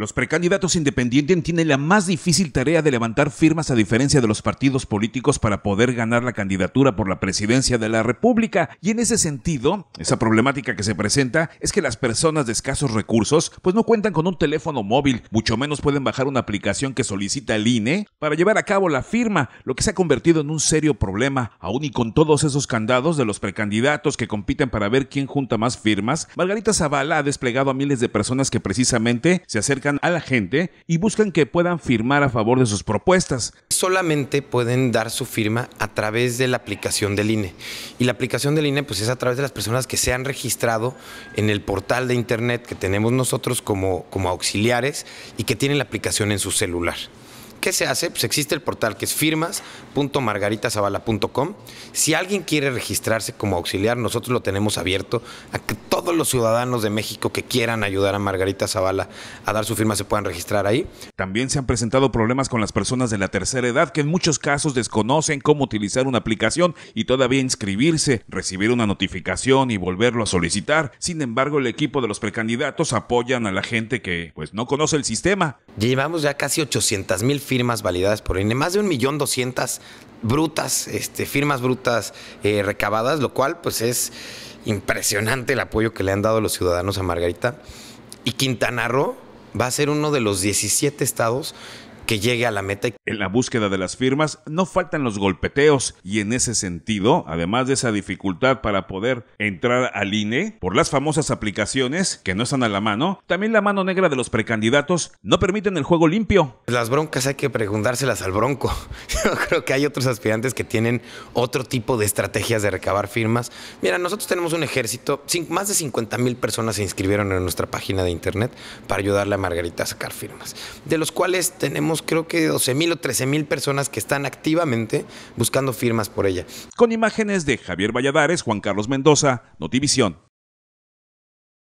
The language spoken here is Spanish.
Los precandidatos independientes tienen la más difícil tarea de levantar firmas a diferencia de los partidos políticos para poder ganar la candidatura por la presidencia de la República y en ese sentido, esa problemática que se presenta es que las personas de escasos recursos pues no cuentan con un teléfono móvil, mucho menos pueden bajar una aplicación que solicita el INE para llevar a cabo la firma, lo que se ha convertido en un serio problema, aún y con todos esos candados de los precandidatos que compiten para ver quién junta más firmas. Margarita Zavala ha desplegado a miles de personas que precisamente se acercan a la gente y buscan que puedan firmar a favor de sus propuestas. Solamente pueden dar su firma a través de la aplicación del INE. Y la aplicación del INE pues, es a través de las personas que se han registrado en el portal de Internet que tenemos nosotros como auxiliares y que tienen la aplicación en su celular. ¿Qué se hace? Pues existe el portal que es firmas.margaritasabala.com. Si alguien quiere registrarse como auxiliar, nosotros lo tenemos abierto a que todos los ciudadanos de México que quieran ayudar a Margarita Zavala a dar su firma se puedan registrar ahí. También se han presentado problemas con las personas de la tercera edad que en muchos casos desconocen cómo utilizar una aplicación y todavía inscribirse, recibir una notificación y volverlo a solicitar. Sin embargo, el equipo de los precandidatos apoyan a la gente que pues no conoce el sistema Llevamos ya casi 800 mil firmas validadas por INE, más de 1.200.000 brutas, este, firmas brutas eh, recabadas, lo cual pues es impresionante el apoyo que le han dado los ciudadanos a Margarita. Y Quintana Roo va a ser uno de los 17 estados que llegue a la meta. En la búsqueda de las firmas no faltan los golpeteos y en ese sentido, además de esa dificultad para poder entrar al INE por las famosas aplicaciones que no están a la mano, también la mano negra de los precandidatos no permiten el juego limpio. Las broncas hay que preguntárselas al bronco. Yo creo que hay otros aspirantes que tienen otro tipo de estrategias de recabar firmas. Mira, nosotros tenemos un ejército, más de 50 mil personas se inscribieron en nuestra página de internet para ayudarle a Margarita a sacar firmas, de los cuales tenemos creo que 12 mil o 13 mil personas que están activamente buscando firmas por ella. Con imágenes de Javier Valladares, Juan Carlos Mendoza, Notivisión.